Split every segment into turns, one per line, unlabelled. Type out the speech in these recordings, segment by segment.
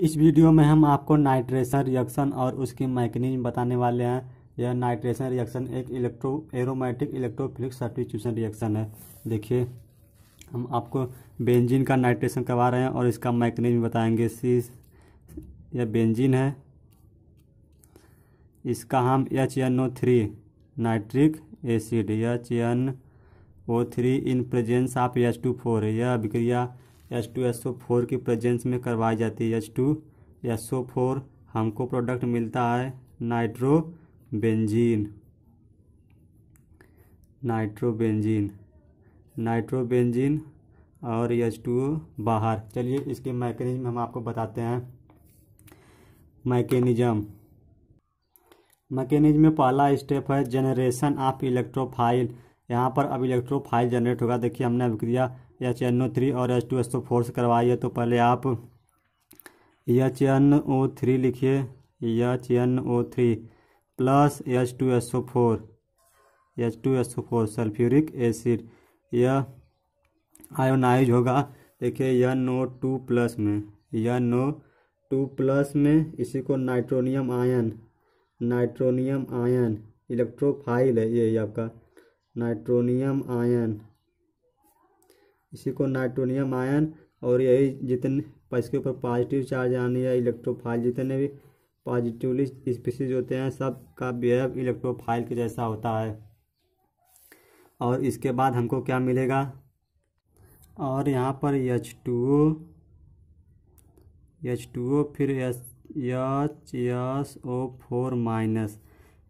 इस वीडियो में हम आपको नाइट्रेशन रिएक्शन और उसकी मैकेनिज्म बताने वाले हैं यह नाइट्रेशन रिएक्शन एक electro aromatic electrophilic substitution reaction है देखिए हम आपको बेंजीन का नाइट्रेशन करवा रहे हैं और इसका मैकेनिज्म बताएंगे सी यह बेंजीन है इसका हम H N O three nitric acid H N O three in presence of H two four यह अभिक्रिया H two S O four की प्रेजेंस में करवाई जाती है H two S O four हमको प्रोडक्ट मिलता है nitrobenzene nitrobenzene nitrobenzene और एच टू बाहर चलिए इसके मैकेनिज्म हम आपको बताते हैं मैकेनिज्म मैकेनिज्म में पहला स्टेप है जनरेशन ऑफ इलेक्ट्रोफाइल यहाँ पर अब इलेक्ट्रोफाइल जनरेट होगा देखिए हमने अब किया एच एन ओ थ्री और H two S O four से तो पहले आप एच एन ओ थ्री लिखिए H N O three plus H two S O four H two S O four sulphuric acid यह आयोनाइज होगा देखिए यह नो टू प्लस में यह नो टू प्लस में इसी को nitronium ion nitronium ion electrophile है ये आपका नाइट्रोनियम आयन इसी को नाइट्रोनियम आयन और यही जितने इसके ऊपर पॉजिटिव चार्ज आने या इलेक्ट्रोफाइल जितने भी पॉजिटिवली स्पीसीज होते हैं सब का बिहेव इलेक्ट्रोफाइल के जैसा होता है और इसके बाद हमको क्या मिलेगा और यहाँ पर H two O H two O फिर S H S O four minus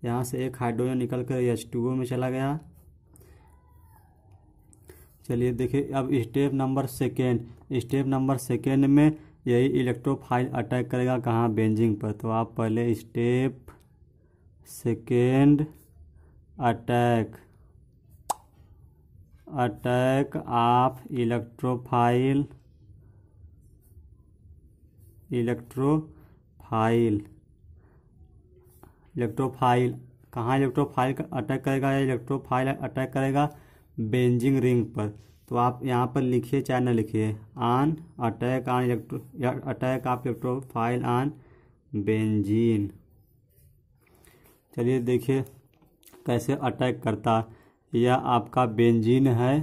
यहाँ से एक हाइड्रोजन निकल कर एच टू ओ में चला गया चलिए देखिए अब step number second step number second में यही इलेक्ट्रोफाइल अटैक करेगा कहाँ बेंजिंग पर तो आप पहले step second attack attack of electrophile electrophile electrophile कहाँ इलेक्ट्रोफाइल अटैक करेगा या इलेक्ट्रोफाइल अटैक करेगा बेंजिंग रिंग पर तो आप यहाँ पर लिखिए चाहे ना लिखिए on attack on electro attack आप इलेक्ट्रोफाइल ऑन बेंजीन चलिए देखिए कैसे अटैक करता यह आपका बेंजीन है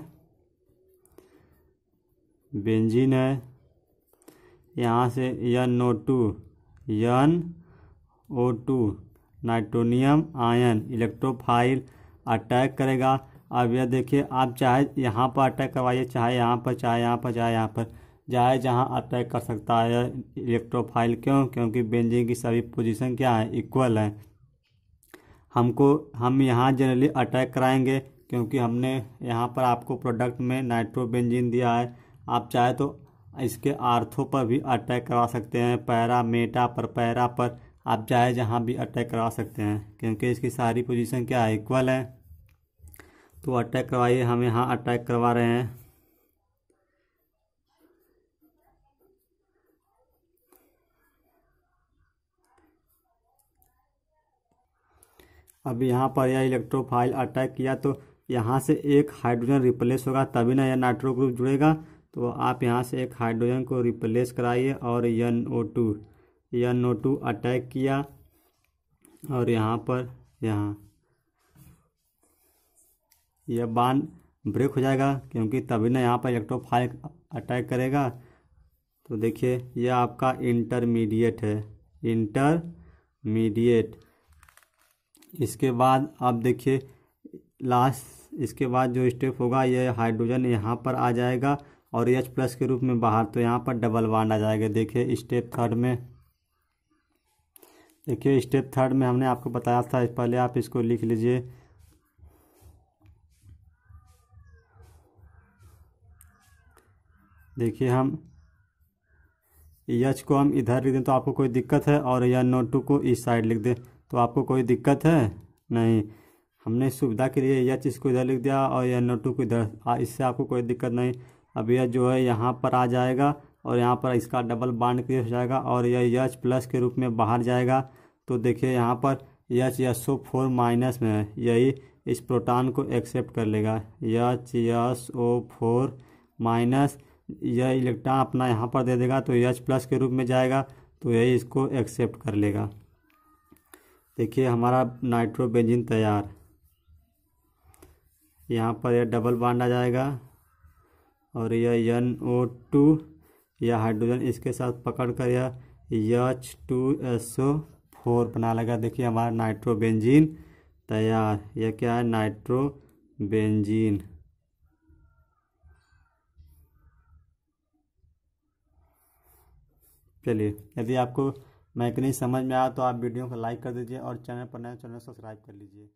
बेंजीन है यहाँ से N O two N O two nitronium ion electrophile attack करेगा अब यह देखिए आप चाहे यहाँ पर अटैक करवाइए चाहे यहाँ पर चाहे यहाँ पर चाहे यहाँ पर चाहे जहाँ अटैक कर सकता है इलेक्ट्रोफाइल क्यों क्योंकि बेंजिंग की सभी पोजीशन क्या है इक्वल है हमको हम यहाँ जनरली अटैक कराएंगे क्योंकि हमने यहाँ पर आपको प्रोडक्ट में नाइट्रोबेंजीन दिया है आप चाहे तो इसके आर्थों पर भी अटैक करवा सकते हैं पैरा मेटा पर पैरा पर आप चाहे जहाँ भी अटैक करवा सकते हैं क्योंकि इसकी सारी पोजीशन क्या है इक्वल है तो अटैक करवाइए हम यहाँ अटैक करवा रहे हैं अब यहाँ पर यह इलेक्ट्रोफाइल अटैक किया तो यहाँ से एक हाइड्रोजन रिप्लेस होगा तभी ना यह नाइट्रो ग्रुप जुड़ेगा तो आप यहाँ से एक हाइड्रोजन को रिप्लेस कराइए और N O two N O two attack किया और यहाँ पर यहाँ यह बान ब्रेक हो जाएगा क्योंकि तभी ना यहाँ पर इलेक्ट्रोफाइल अटैक करेगा तो देखिए यह आपका इंटरमीडिएट है इंटरमीडिएट इसके बाद आप देखिए लास्ट इसके बाद जो स्टेप होगा यह हाइड्रोजन यहाँ पर आ जाएगा और एच प्लस के रूप में बाहर तो यहाँ पर डबल बांड आ जाएगा देखिए स्टेप थर्ड में देखिए स्टेप थर्ड में हमने आपको बताया था पहले आप इसको लिख लीजिए देखिए हम यच को हम इधर लिख दें तो आपको कोई दिक्कत है और या नोट टू को इस साइड लिख दें तो आपको कोई दिक्कत है नहीं हमने सुविधा के लिए यच इसको इधर लिख दिया और यह नोट टू को इधर इससे आपको कोई दिक्कत नहीं अब यह जो है यहाँ पर आ जाएगा और यहाँ पर इसका डबल बाड क्रिएट हो जाएगा और यह यच प्लस के रूप में बाहर जाएगा तो देखिए यहाँ पर H S O four minus में है यही इस प्रोटॉन को एक्सेप्ट कर लेगा H S O four minus यह इलेक्ट्रॉन अपना यहाँ पर दे देगा तो एच प्लस के रूप में जाएगा तो यही इसको एक्सेप्ट कर लेगा देखिए हमारा नाइट्रोबेंजिन तैयार यहाँ पर यह डबल बांड आ जाएगा और यह एन ओ टू या हाइड्रोजन इसके साथ पकड़ कर यह H two S O four बना लेगा देखिए हमारा नाइट्रोबेंजिन तैयार यह क्या है नाइट्रोबेंजीन चलिए यदि आपको मैकेनिक समझ में आया तो आप वीडियो को लाइक कर दीजिए और चैनल पर नए तो चैनल सब्सक्राइब कर लीजिए